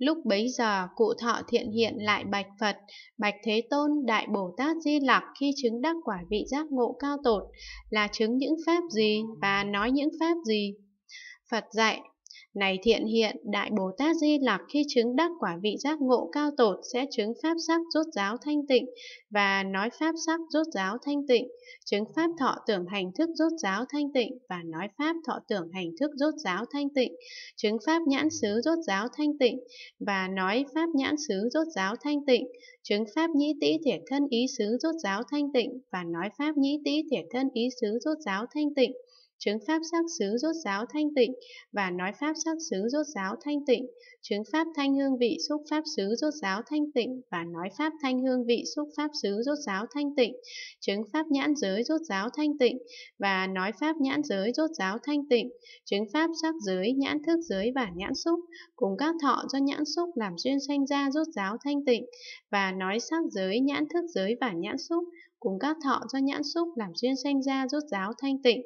Lúc bấy giờ cụ thọ thiện hiện lại bạch Phật, bạch Thế Tôn, Đại Bồ Tát Di Lặc khi chứng đắc quả vị giác ngộ cao tột là chứng những pháp gì và nói những pháp gì. Phật dạy, này thiện hiện, Đại Bồ Tát Di Lặc khi chứng đắc quả vị giác ngộ cao tột sẽ chứng pháp sắc rốt giáo thanh tịnh và nói pháp sắc rốt giáo thanh tịnh, chứng pháp thọ tưởng hành thức rốt giáo thanh tịnh và nói pháp thọ tưởng hành thức rốt giáo thanh tịnh, chứng pháp nhãn xứ rốt giáo thanh tịnh và nói pháp nhãn xứ rốt giáo thanh tịnh, chứng pháp nhĩ tĩ thể thân ý xứ rốt giáo thanh tịnh và nói pháp nhĩ tĩ thể thân ý xứ rốt giáo thanh tịnh chứng pháp sắc xứ rốt giáo thanh tịnh và nói pháp sắc xứ rốt giáo thanh tịnh, chứng pháp thanh hương vị xúc pháp xứ rốt giáo thanh tịnh và nói pháp thanh hương vị xúc pháp xứ rốt giáo thanh tịnh, chứng pháp nhãn giới rốt giáo thanh tịnh và nói pháp nhãn giới rốt giáo thanh tịnh, chứng pháp sắc giới, nhãn thức giới và nhãn xúc cùng các thọ do nhãn xúc làm duyên sanh ra rốt giáo thanh tịnh và nói sắc giới, nhãn thức giới và nhãn xúc cùng các thọ do nhãn xúc làm duyên sanh ra rốt giáo thanh tịnh.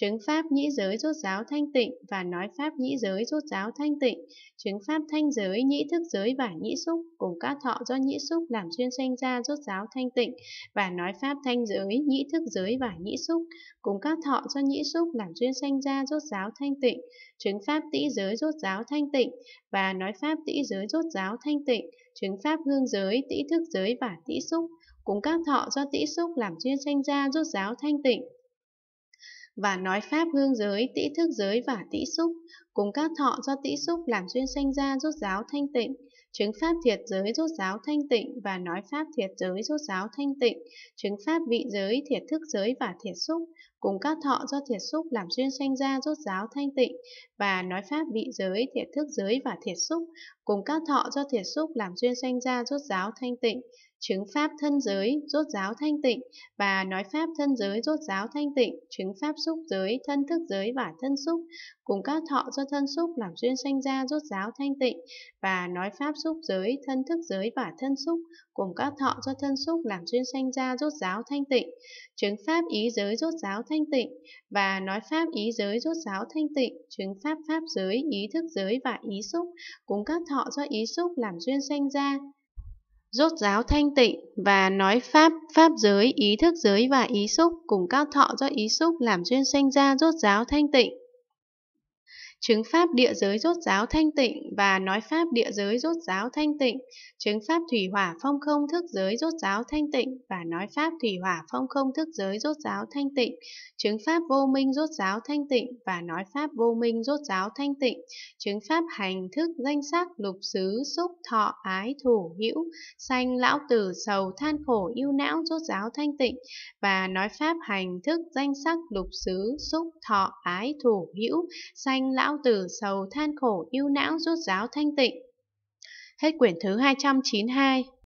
Chứng pháp nhĩ giới rốt giáo thanh tịnh và nói pháp nhĩ giới rốt giáo thanh tịnh, chứng pháp thanh giới, nhĩ thức giới và nhĩ xúc cùng các thọ do nhĩ xúc làm duyên sanh ra rốt giáo thanh tịnh và nói pháp thanh giới, nhĩ thức giới và nhĩ xúc cùng các thọ do nhĩ xúc làm duyên sanh ra rốt giáo thanh tịnh, chứng pháp tỷ giới rốt giáo thanh tịnh và nói pháp tỷ giới rốt giáo thanh tịnh, chứng pháp hương giới, tỷ thức giới và tỷ xúc cùng các thọ do tỷ xúc làm duyên sanh ra rốt giáo thanh tịnh và nói pháp hương giới, tĩ thức giới và tĩ xúc, cùng các thọ do tĩ xúc làm duyên sanh ra rốt giáo thanh tịnh, chứng pháp thiệt giới rốt giáo thanh tịnh và nói pháp thiệt giới rốt giáo thanh tịnh, chứng pháp vị giới, thiệt thức giới và thiệt xúc, cùng các thọ do thiệt xúc làm duyên sanh ra rốt giáo thanh tịnh và nói pháp vị giới, thiệt thức giới và thiệt xúc, cùng các thọ do thiệt xúc làm duyên sanh ra rốt giáo thanh tịnh, chứng pháp thân giới, rốt giáo thanh tịnh và nói pháp thân giới, rốt giáo thanh tịnh, chứng pháp xúc giới, thân thức giới và thân xúc, cùng các thọ do thân xúc làm duyên sanh ra rốt giáo thanh tịnh và nói pháp xúc giới, thân thức giới và thân xúc, cùng các thọ do thân xúc làm duyên sanh ra rốt giáo thanh tịnh, chứng pháp ý giới rốt giáo thanh tịnh và nói pháp ý giới rốt giáo thanh tịnh, chứng pháp pháp giới, ý thức giới và ý xúc, cùng các thọ do ý xúc làm duyên sanh ra rốt ráo thanh tịnh và nói pháp, pháp giới, ý thức giới và ý xúc cùng các thọ do ý xúc làm duyên sanh ra rốt ráo thanh tịnh chứng pháp địa giới rốt giáo thanh tịnh và nói pháp địa giới rốt giáo thanh tịnh, chứng pháp thủy hỏa phong không thức giới rốt giáo thanh tịnh và nói pháp thủy hỏa phong không thức giới rốt giáo thanh tịnh, chứng pháp vô minh rốt giáo thanh tịnh và nói pháp vô minh rốt giáo thanh tịnh, chứng pháp hành thức danh sắc lục xứ xúc thọ ái thủ hữu sanh lão tử sầu than khổ yêu não rốt giáo thanh tịnh và nói pháp hành thức danh sắc lục xứ xúc thọ ái thủ hữu sanh lão lão từ sầu than khổ yêu não rút giáo thanh tịnh. Hết quyển thứ 292